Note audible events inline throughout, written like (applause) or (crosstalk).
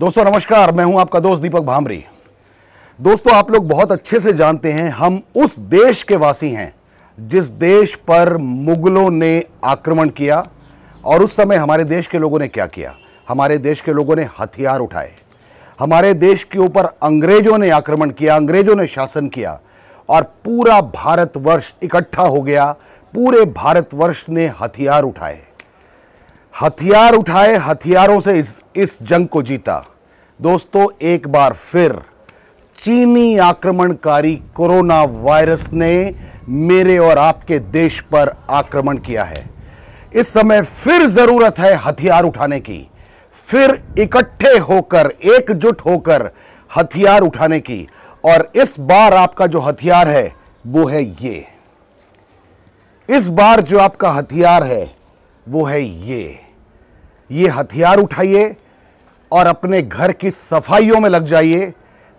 दोस्तों नमस्कार मैं हूं आपका दोस्त दीपक भामरी दोस्तों आप लोग बहुत अच्छे से जानते हैं हम उस देश के वासी हैं जिस देश पर मुगलों ने आक्रमण किया और उस समय हमारे देश के लोगों ने क्या किया हमारे देश के लोगों ने हथियार उठाए हमारे देश के ऊपर अंग्रेजों ने आक्रमण किया अंग्रेजों ने शासन किया और पूरा भारतवर्ष इकट्ठा हो गया पूरे भारतवर्ष ने हथियार उठाए हथियार उठाए हथियारों से इस इस जंग को जीता दोस्तों एक बार फिर चीनी आक्रमणकारी कोरोना वायरस ने मेरे और आपके देश पर आक्रमण किया है इस समय फिर जरूरत है हथियार उठाने की फिर इकट्ठे होकर एकजुट होकर हथियार उठाने की और इस बार आपका जो हथियार है वो है ये इस बार जो आपका हथियार है वो है ये ये हथियार उठाइए और अपने घर की सफाइयों में लग जाइए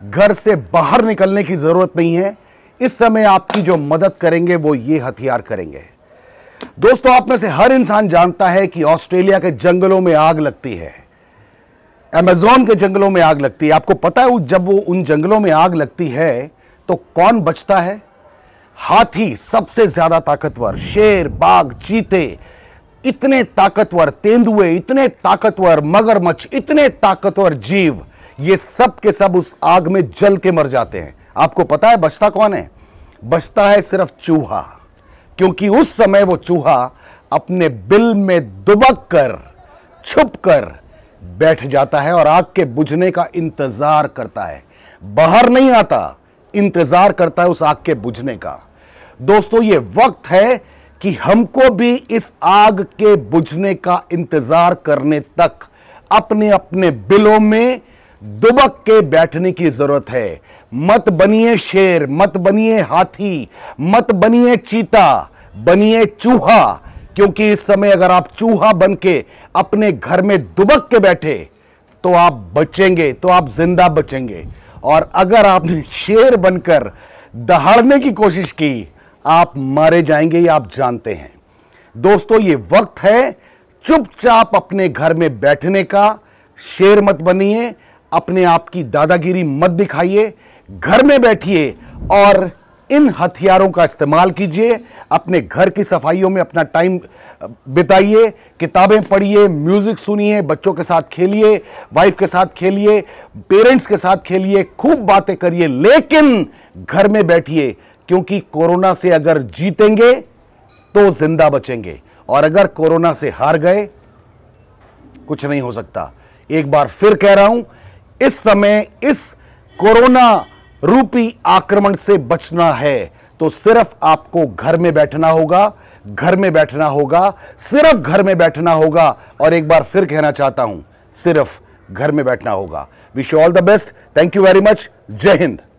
घर से बाहर निकलने की ज़रूरत नहीं है इस समय आपकी जो मदद करेंगे वो ये हथियार करेंगे दोस्तों आप में से हर इंसान जानता है कि ऑस्ट्रेलिया के जंगलों में आग लगती है अमेजोन के जंगलों में आग लगती है आपको पता है जब वो उन जंगलों में आग लगती है तो कौन बचता है हाथी सबसे ज्यादा ताकतवर शेर बाघ चीते इतने ताकतवर तेंदुए इतने ताकतवर मगरमच्छ इतने ताकतवर जीव ये सब के सब उस आग में जल के मर जाते हैं आपको पता है बचता कौन है बचता है सिर्फ चूहा क्योंकि उस समय वो चूहा अपने बिल में दुबक कर छुप कर बैठ जाता है और आग के बुझने का इंतजार करता है बाहर नहीं आता इंतजार करता है उस आग के बुझने का दोस्तों ये वक्त है कि हमको भी इस आग के बुझने का इंतजार करने तक अपने अपने बिलों में दुबक के बैठने की जरूरत है मत बनिए शेर मत बनिए हाथी मत बनिए चीता बनिए चूहा क्योंकि इस समय अगर आप चूहा बन के अपने घर में दुबक के बैठे तो आप बचेंगे तो आप जिंदा बचेंगे और अगर आपने (laughs) शेर बनकर दहाड़ने की कोशिश की आप मारे जाएंगे ये आप जानते हैं दोस्तों ये वक्त है चुपचाप अपने घर में बैठने का शेर मत बनिए अपने आप की दादागिरी मत दिखाइए घर में बैठिए और इन हथियारों का इस्तेमाल कीजिए अपने घर की सफाइयों में अपना टाइम बिताइए किताबें पढ़िए म्यूज़िक सुनिए बच्चों के साथ खेलिए वाइफ के साथ खेलिए पेरेंट्स के साथ खेलिए खूब बातें करिए लेकिन घर में बैठिए क्योंकि कोरोना से अगर जीतेंगे तो जिंदा बचेंगे और अगर कोरोना से हार गए कुछ नहीं हो सकता एक बार फिर कह रहा हूं इस समय इस कोरोना रूपी आक्रमण से बचना है तो सिर्फ आपको घर में बैठना होगा घर में बैठना होगा सिर्फ घर में बैठना होगा और एक बार फिर कहना चाहता हूं सिर्फ घर में बैठना होगा wish you all the best thank you very much जय हिंद